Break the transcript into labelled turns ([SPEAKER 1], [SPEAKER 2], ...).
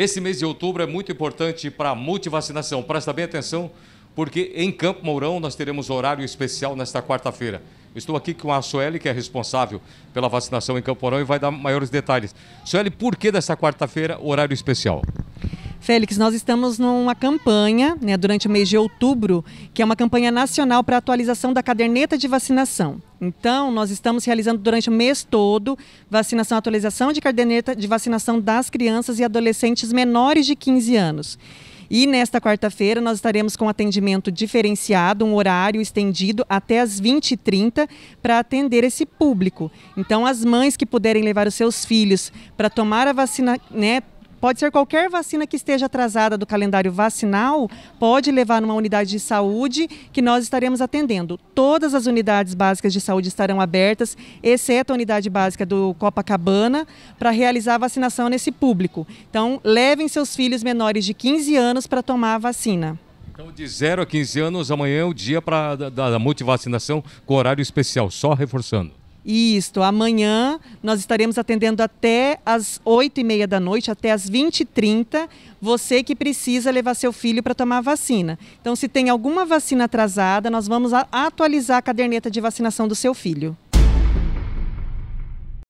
[SPEAKER 1] Esse mês de outubro é muito importante para a multivacinação. Presta bem atenção, porque em Campo Mourão nós teremos horário especial nesta quarta-feira. Estou aqui com a Sueli, que é responsável pela vacinação em Campo Mourão e vai dar maiores detalhes. Sueli, por que dessa quarta-feira horário especial?
[SPEAKER 2] Félix, nós estamos numa campanha né, durante o mês de outubro, que é uma campanha nacional para atualização da caderneta de vacinação. Então, nós estamos realizando durante o mês todo vacinação, atualização de caderneta de vacinação das crianças e adolescentes menores de 15 anos. E nesta quarta-feira nós estaremos com atendimento diferenciado, um horário estendido até as 20h30 para atender esse público. Então, as mães que puderem levar os seus filhos para tomar a vacina, né, Pode ser qualquer vacina que esteja atrasada do calendário vacinal, pode levar numa unidade de saúde que nós estaremos atendendo. Todas as unidades básicas de saúde estarão abertas, exceto a unidade básica do Copacabana, para realizar a vacinação nesse público. Então, levem seus filhos menores de 15 anos para tomar a vacina.
[SPEAKER 1] Então, de 0 a 15 anos, amanhã é o dia pra, da, da multivacinação com horário especial, só reforçando.
[SPEAKER 2] Isto, amanhã nós estaremos atendendo até as 8 e meia da noite, até as 20 e 30, você que precisa levar seu filho para tomar vacina. Então, se tem alguma vacina atrasada, nós vamos atualizar a caderneta de vacinação do seu filho.